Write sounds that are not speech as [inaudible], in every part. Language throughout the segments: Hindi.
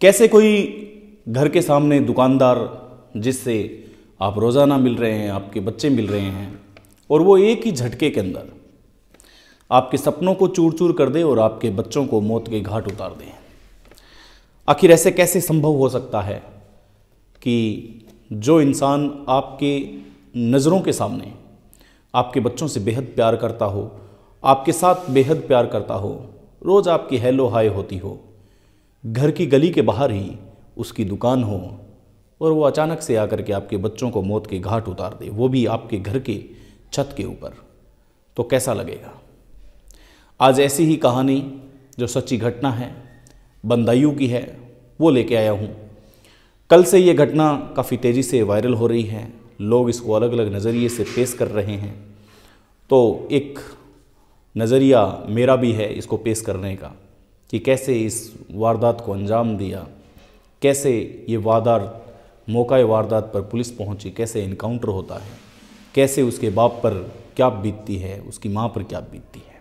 कैसे कोई घर के सामने दुकानदार जिससे आप रोज़ाना मिल रहे हैं आपके बच्चे मिल रहे हैं और वो एक ही झटके के अंदर आपके सपनों को चूर चूर कर दे और आपके बच्चों को मौत के घाट उतार दे आखिर ऐसे कैसे संभव हो सकता है कि जो इंसान आपके नज़रों के सामने आपके बच्चों से बेहद प्यार करता हो आपके साथ बेहद प्यार करता हो रोज़ आपकी हेलो हाय होती हो घर की गली के बाहर ही उसकी दुकान हो और वो अचानक से आकर के आपके बच्चों को मौत के घाट उतार दे वो भी आपके घर के छत के ऊपर तो कैसा लगेगा आज ऐसी ही कहानी जो सच्ची घटना है बंदाइयों की है वो लेके आया हूँ कल से ये घटना काफ़ी तेज़ी से वायरल हो रही है लोग इसको अलग अलग नज़रिए से पेश कर रहे हैं तो एक नज़रिया मेरा भी है इसको पेश करने का कि कैसे इस वारदात को अंजाम दिया कैसे ये वारदात मौका वारदात पर पुलिस पहुंची कैसे इनकाउंटर होता है कैसे उसके बाप पर क्या बीतती है उसकी माँ पर क्या बीतती है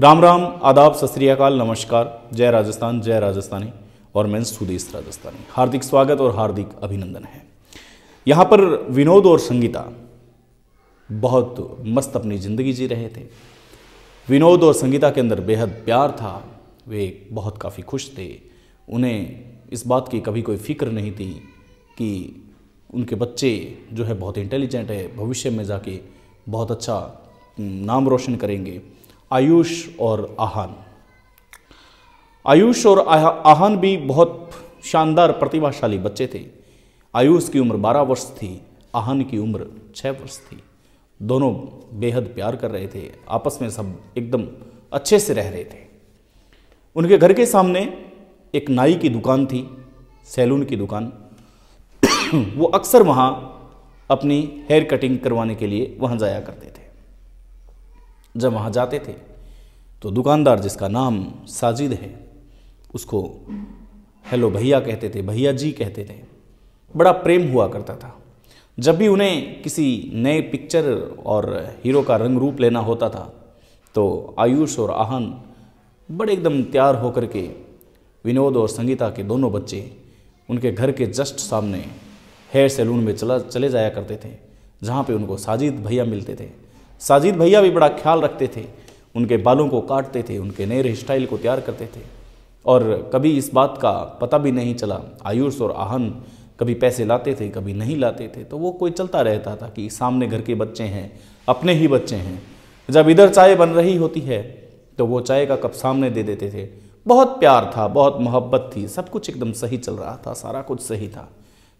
राम राम आदाब सत नमस्कार जय राजस्थान जय राजस्थानी और मैं सुदेश राजस्थानी हार्दिक स्वागत और हार्दिक अभिनंदन है यहाँ पर विनोद और संगीता बहुत मस्त अपनी ज़िंदगी जी रहे थे विनोद और संगीता के अंदर बेहद प्यार था वे बहुत काफ़ी खुश थे उन्हें इस बात की कभी कोई फिक्र नहीं थी कि उनके बच्चे जो है बहुत इंटेलिजेंट है भविष्य में जाके बहुत अच्छा नाम रोशन करेंगे आयुष और आहान आयुष और आहान भी बहुत शानदार प्रतिभाशाली बच्चे थे आयुष की उम्र 12 वर्ष थी आहान की उम्र 6 वर्ष थी दोनों बेहद प्यार कर रहे थे आपस में सब एकदम अच्छे से रह रहे थे उनके घर के सामने एक नाई की दुकान थी सैलून की दुकान [clears throat] वो अक्सर वहाँ अपनी हेयर कटिंग करवाने के लिए वहाँ जाया करते थे जब वहाँ जाते थे तो दुकानदार जिसका नाम साजिद है उसको हेलो भैया कहते थे भैया जी कहते थे बड़ा प्रेम हुआ करता था जब भी उन्हें किसी नए पिक्चर और हीरो का रंग रूप लेना होता था तो आयुष और आहन बड़े एकदम तैयार होकर के विनोद और संगीता के दोनों बच्चे उनके घर के जस्ट सामने हेयर सैलून में चला चले जाया करते थे जहाँ पे उनको साजिद भैया मिलते थे साजिद भैया भी बड़ा ख्याल रखते थे उनके बालों को काटते थे उनके नए हेयर स्टाइल को तैयार करते थे और कभी इस बात का पता भी नहीं चला आयुष और आहन कभी पैसे लाते थे कभी नहीं लाते थे तो वो कोई चलता रहता था कि सामने घर के बच्चे हैं अपने ही बच्चे हैं जब इधर चाय बन रही होती है तो वो चाय का कप सामने दे देते थे बहुत प्यार था बहुत मोहब्बत थी सब कुछ एकदम सही चल रहा था सारा कुछ सही था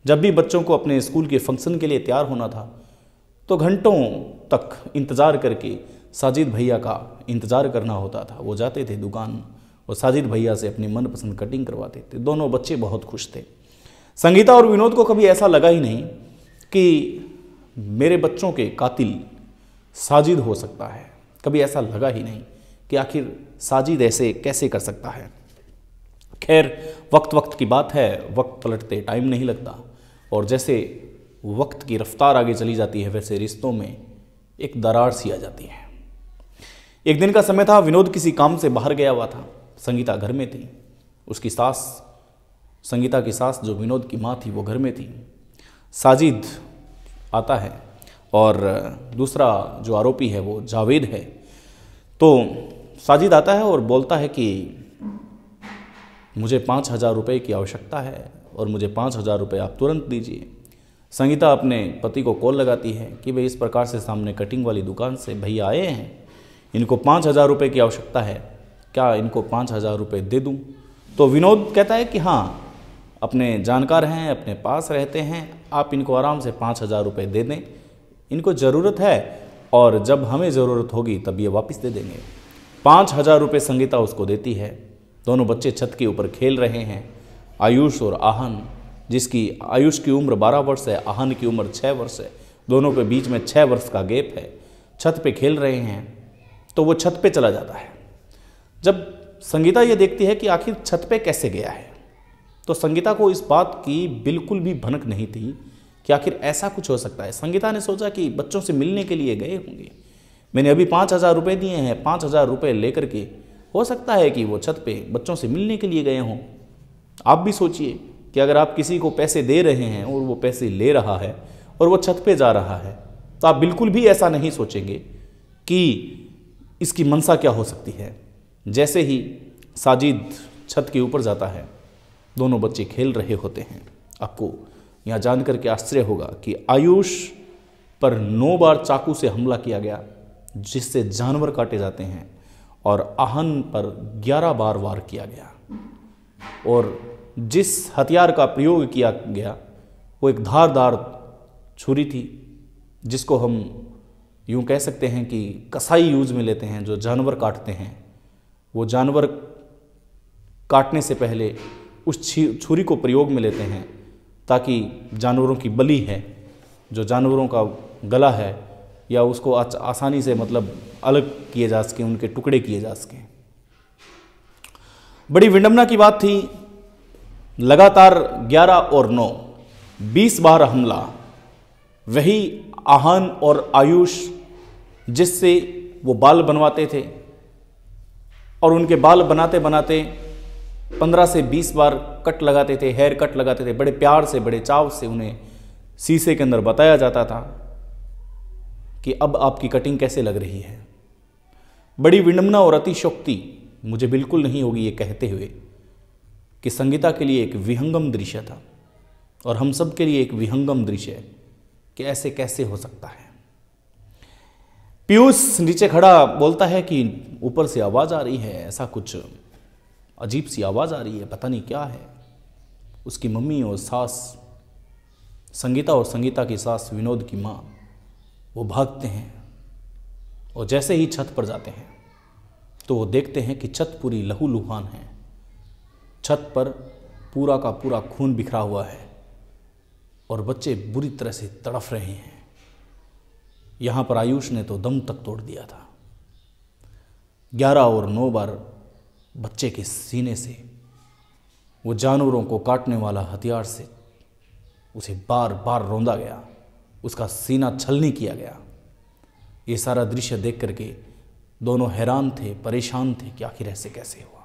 जब भी बच्चों को अपने स्कूल के फंक्शन के लिए तैयार होना था तो घंटों तक इंतज़ार करके साजिद भैया का इंतज़ार करना होता था वो जाते थे दुकान और साजिद भैया से अपनी मनपसंद कटिंग करवाते थे दोनों बच्चे बहुत खुश थे संगीता और विनोद को कभी ऐसा लगा ही नहीं कि मेरे बच्चों के कातिल साजिद हो सकता है कभी ऐसा लगा ही नहीं कि आखिर साजिद ऐसे कैसे कर सकता है खैर वक्त वक्त की बात है वक्त पलटते टाइम नहीं लगता और जैसे वक्त की रफ्तार आगे चली जाती है वैसे रिश्तों में एक दरार सी आ जाती है एक दिन का समय था विनोद किसी काम से बाहर गया हुआ था संगीता घर में थी उसकी सास संगीता की सास जो विनोद की माँ थी वो घर में थी साजिद आता है और दूसरा जो आरोपी है वो जावेद है तो साजिद आता है और बोलता है कि मुझे पाँच हज़ार रुपये की आवश्यकता है और मुझे पाँच हज़ार रुपये आप तुरंत दीजिए संगीता अपने पति को कॉल लगाती है कि भाई इस प्रकार से सामने कटिंग वाली दुकान से भैया आए हैं इनको पाँच हज़ार रुपये की आवश्यकता है क्या इनको पाँच हज़ार रुपये दे दूँ तो विनोद कहता है कि हाँ अपने जानकार हैं अपने पास रहते हैं आप इनको आराम से पाँच हज़ार रुपये दे दें इनको ज़रूरत है और जब हमें ज़रूरत होगी तब ये वापस दे देंगे पाँच हज़ार रुपये संगीता उसको देती है दोनों बच्चे छत के ऊपर खेल रहे हैं आयुष और आहन जिसकी आयुष की उम्र बारह वर्ष है आहन की उम्र छः वर्ष है दोनों के बीच में छः वर्ष का गेप है छत पे खेल रहे हैं तो वो छत पे चला जाता है जब संगीता ये देखती है कि आखिर छत पे कैसे गया है तो संगीता को इस बात की बिल्कुल भी भनक नहीं थी कि आखिर ऐसा कुछ हो सकता है संगीता ने सोचा कि बच्चों से मिलने के लिए गए होंगे मैंने अभी पाँच हज़ार रुपये दिए हैं पाँच हज़ार रुपये लेकर के हो सकता है कि वो छत पे बच्चों से मिलने के लिए गए हों आप भी सोचिए कि अगर आप किसी को पैसे दे रहे हैं और वो पैसे ले रहा है और वो छत पे जा रहा है तो आप बिल्कुल भी ऐसा नहीं सोचेंगे कि इसकी मनसा क्या हो सकती है जैसे ही साजिद छत के ऊपर जाता है दोनों बच्चे खेल रहे होते हैं आपको यह जानकर के आश्चर्य होगा कि आयुष पर नौ बार चाकू से हमला किया गया जिससे जानवर काटे जाते हैं और आहन पर ग्यारह बार वार किया गया और जिस हथियार का प्रयोग किया गया वो एक धारदार छुरी थी जिसको हम यूँ कह सकते हैं कि कसाई यूज में लेते हैं जो जानवर काटते हैं वो जानवर काटने से पहले उस छुरी को प्रयोग में लेते हैं ताकि जानवरों की बलि है जो जानवरों का गला है या उसको आसानी से मतलब अलग किए जा सकें उनके टुकड़े किए जा सकें बड़ी विडम्बना की बात थी लगातार 11 और 9 20 बार हमला वही आहन और आयुष जिससे वो बाल बनवाते थे और उनके बाल बनाते बनाते पंद्रह से बीस बार कट लगाते थे हेयर कट लगाते थे बड़े प्यार से बड़े चाव से उन्हें शीशे के अंदर बताया जाता था कि अब आपकी कटिंग कैसे लग रही है बड़ी विडम्बना और अतिशोक्ति मुझे बिल्कुल नहीं होगी ये कहते हुए कि संगीता के लिए एक विहंगम दृश्य था और हम सब के लिए एक विहंगम दृश्य है कि ऐसे कैसे हो सकता है पीयूष नीचे खड़ा बोलता है कि ऊपर से आवाज़ आ रही है ऐसा कुछ अजीब सी आवाज़ आ रही है पता नहीं क्या है उसकी मम्मी और सास संगीता और संगीता की सास विनोद की माँ वो भागते हैं और जैसे ही छत पर जाते हैं तो वो देखते हैं कि छत पूरी लहू लुहान है छत पर पूरा का पूरा खून बिखरा हुआ है और बच्चे बुरी तरह से तड़फ रहे हैं यहाँ पर आयुष ने तो दम तक तोड़ दिया था ग्यारह और नौ बार बच्चे के सीने से वो जानवरों को काटने वाला हथियार से उसे बार बार रौंदा गया उसका सीना छलनी किया गया ये सारा दृश्य देख करके दोनों हैरान थे परेशान थे कि आखिर ऐसे कैसे हुआ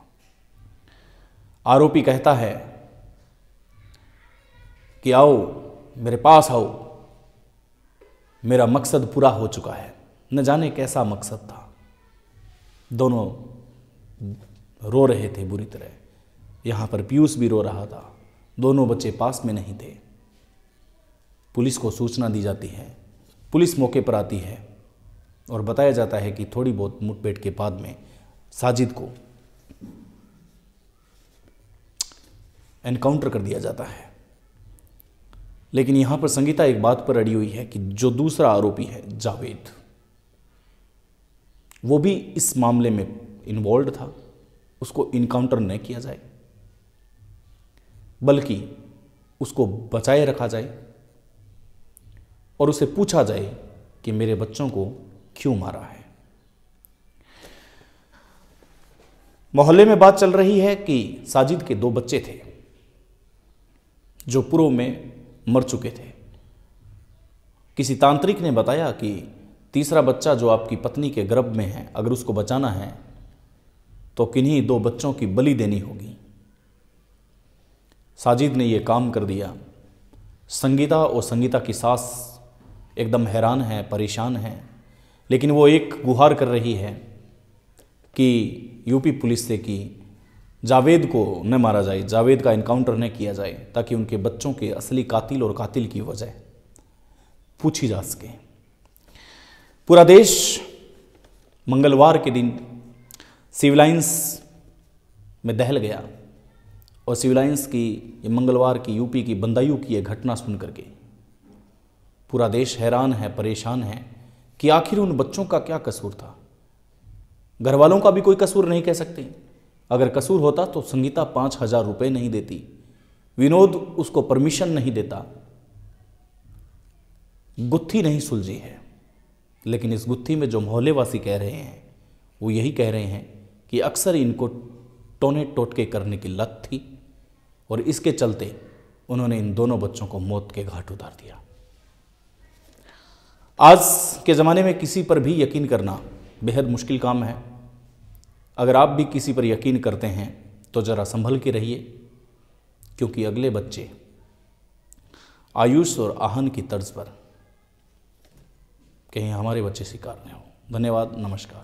आरोपी कहता है कि आओ मेरे पास आओ मेरा मकसद पूरा हो चुका है न जाने कैसा मकसद था दोनों रो रहे थे बुरी तरह यहाँ पर पीयूष भी रो रहा था दोनों बच्चे पास में नहीं थे पुलिस को सूचना दी जाती है पुलिस मौके पर आती है और बताया जाता है कि थोड़ी बहुत मुठभेड़ के बाद में साजिद को एनकाउंटर कर दिया जाता है लेकिन यहां पर संगीता एक बात पर अड़ी हुई है कि जो दूसरा आरोपी है जावेद वो भी इस मामले में इन्वॉल्व था उसको इनकाउंटर न किया जाए बल्कि उसको बचाए रखा जाए और उसे पूछा जाए कि मेरे बच्चों को क्यों मारा है मोहल्ले में बात चल रही है कि साजिद के दो बच्चे थे जो पूर्व में मर चुके थे किसी तांत्रिक ने बताया कि तीसरा बच्चा जो आपकी पत्नी के गर्भ में है अगर उसको बचाना है तो किन्हीं दो बच्चों की बलि देनी होगी साजिद ने यह काम कर दिया संगीता और संगीता की सास एकदम हैरान है परेशान है लेकिन वो एक गुहार कर रही है कि यूपी पुलिस से कि जावेद को न मारा जाए जावेद का इनकाउंटर न किया जाए ताकि उनके बच्चों के असली कातिल और कातिल की वजह पूछी जा सके पूरा देश मंगलवार के दिन सिविलाइंस में दहल गया और सिविलाइंस की ये मंगलवार की यूपी की बंदायू की यह घटना सुन करके पूरा देश हैरान है परेशान है कि आखिर उन बच्चों का क्या कसूर था घर वालों का भी कोई कसूर नहीं कह सकते अगर कसूर होता तो संगीता पाँच हजार रुपये नहीं देती विनोद उसको परमिशन नहीं देता गुत्थी नहीं सुलझी है लेकिन इस गुत्थी में जो मोहल्लेवासी कह रहे हैं वो यही कह रहे हैं कि अक्सर इनको टोने टोटके करने की लत थी और इसके चलते उन्होंने इन दोनों बच्चों को मौत के घाट उतार दिया आज के ज़माने में किसी पर भी यकीन करना बेहद मुश्किल काम है अगर आप भी किसी पर यकीन करते हैं तो ज़रा संभल के रहिए क्योंकि अगले बच्चे आयुष और आहन की तर्ज पर कहीं हमारे बच्चे शिकार न हो धन्यवाद नमस्कार